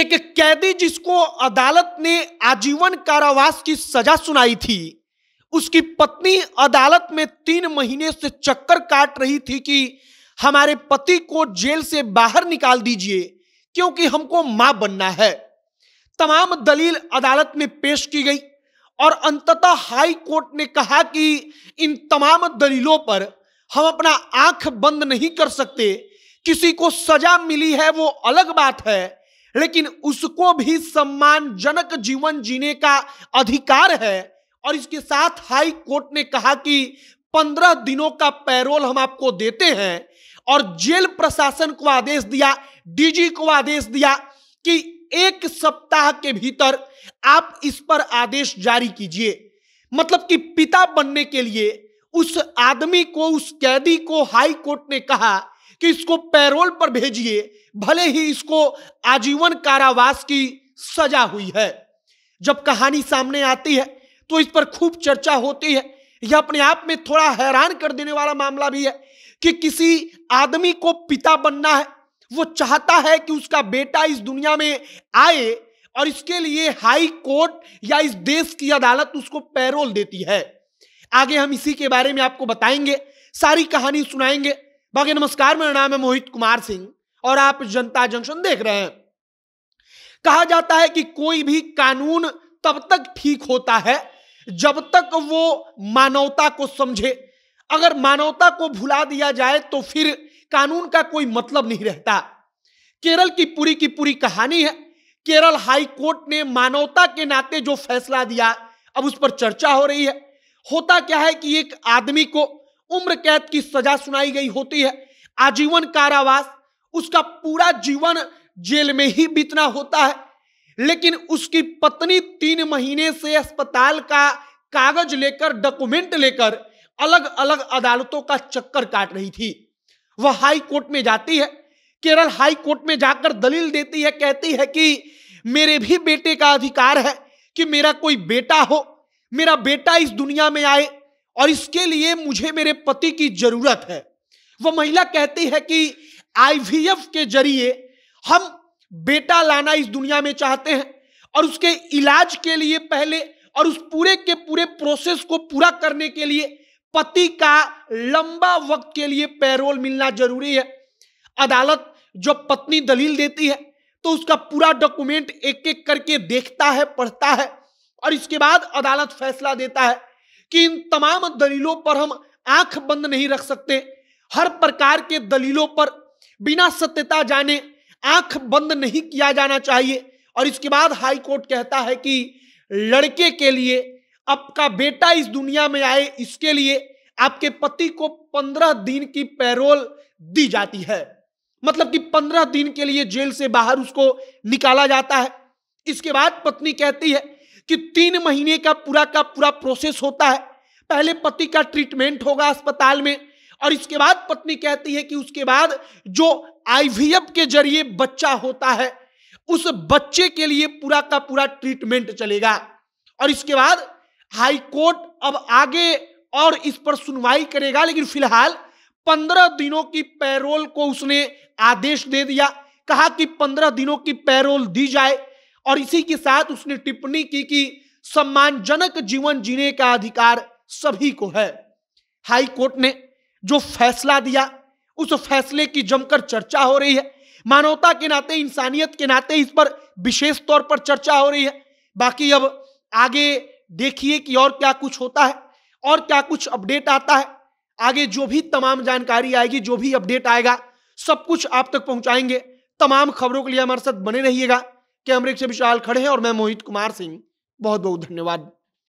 एक कैदी जिसको अदालत ने आजीवन कारावास की सजा सुनाई थी उसकी पत्नी अदालत में तीन महीने से चक्कर काट रही थी कि हमारे पति को जेल से बाहर निकाल दीजिए क्योंकि हमको मां बनना है तमाम दलील अदालत में पेश की गई और अंततः हाई कोर्ट ने कहा कि इन तमाम दलीलों पर हम अपना आंख बंद नहीं कर सकते किसी को सजा मिली है वो अलग बात है लेकिन उसको भी सम्मानजनक जीवन जीने का अधिकार है और इसके साथ हाई कोर्ट ने कहा कि पंद्रह दिनों का पैरोल हम आपको देते हैं और जेल प्रशासन को आदेश दिया डीजी को आदेश दिया कि एक सप्ताह के भीतर आप इस पर आदेश जारी कीजिए मतलब कि पिता बनने के लिए उस आदमी को उस कैदी को हाई कोर्ट ने कहा कि इसको पैरोल पर भेजिए भले ही इसको आजीवन कारावास की सजा हुई है जब कहानी सामने आती है तो इस पर खूब चर्चा होती है यह अपने आप में थोड़ा हैरान कर देने वाला मामला भी है कि किसी आदमी को पिता बनना है वो चाहता है कि उसका बेटा इस दुनिया में आए और इसके लिए हाई कोर्ट या इस देश की अदालत उसको पैरोल देती है आगे हम इसी के बारे में आपको बताएंगे सारी कहानी सुनाएंगे बाकी नमस्कार मेरा नाम है मोहित कुमार सिंह और आप जनता जंक्शन देख रहे हैं कहा जाता है कि कोई भी कानून तब तक ठीक होता है जब तक वो मानवता को समझे अगर मानवता को भुला दिया जाए तो फिर कानून का कोई मतलब नहीं रहता केरल की पूरी की पूरी कहानी है केरल हाई कोर्ट ने मानवता के नाते जो फैसला दिया अब उस पर चर्चा हो रही है होता क्या है कि एक आदमी को उम्र कैद की सजा सुनाई गई होती है आजीवन कारावास उसका पूरा जीवन जेल में ही बीतना होता है लेकिन उसकी पत्नी तीन महीने से अस्पताल का कागज लेकर डॉक्यूमेंट लेकर अलग अलग अदालतों का चक्कर काट रही थी वह हाई कोर्ट में जाती है केरल हाई कोर्ट में जाकर दलील देती है कहती है कि मेरे भी बेटे का अधिकार है कि मेरा कोई बेटा हो मेरा बेटा इस दुनिया में आए और इसके लिए मुझे मेरे पति की जरूरत है वह महिला कहती है कि आईवीएफ के जरिए हम बेटा लाना इस दुनिया में चाहते हैं और उसके इलाज के लिए पहले और उस पूरे के पूरे प्रोसेस को पूरा करने के लिए पति का लंबा वक्त के लिए पैरोल मिलना जरूरी है अदालत जब पत्नी दलील देती है तो उसका पूरा डॉक्यूमेंट एक एक करके देखता है पढ़ता है और इसके बाद अदालत फैसला देता है कि इन तमाम दलीलों पर हम आंख बंद नहीं रख सकते हर प्रकार के दलीलों पर बिना सत्यता जाने आंख बंद नहीं किया जाना चाहिए और इसके बाद हाई कोर्ट कहता है कि लड़के के लिए आपका बेटा इस दुनिया में आए इसके लिए आपके पति को पंद्रह दिन की पैरोल दी जाती है मतलब कि पंद्रह दिन के लिए जेल से बाहर उसको निकाला जाता है इसके बाद पत्नी कहती है कि तीन महीने का पूरा का पूरा प्रोसेस होता है पहले पति का ट्रीटमेंट होगा अस्पताल में और इसके बाद पत्नी कहती है कि उसके बाद जो आईवीएफ के जरिए बच्चा होता है उस बच्चे के लिए पूरा का पूरा ट्रीटमेंट चलेगा और इसके बाद हाई कोर्ट अब आगे और इस पर सुनवाई करेगा लेकिन फिलहाल पंद्रह दिनों की पैरोल को उसने आदेश दे दिया कहा कि पंद्रह दिनों की पैरोल दी जाए और इसी के साथ उसने टिप्पणी की कि सम्मानजनक जीवन जीने का अधिकार सभी को है हाई कोर्ट ने जो फैसला दिया उस फैसले की जमकर चर्चा हो रही है मानवता के नाते इंसानियत के नाते इस पर विशेष तौर पर चर्चा हो रही है बाकी अब आगे देखिए कि और क्या कुछ होता है और क्या कुछ अपडेट आता है आगे जो भी तमाम जानकारी आएगी जो भी अपडेट आएगा सब कुछ आप तक पहुंचाएंगे तमाम खबरों के लिए हमारे साथ बने रहिएगा कैमरे से विशाल खड़े हैं और मैं मोहित कुमार सिंह बहुत बहुत धन्यवाद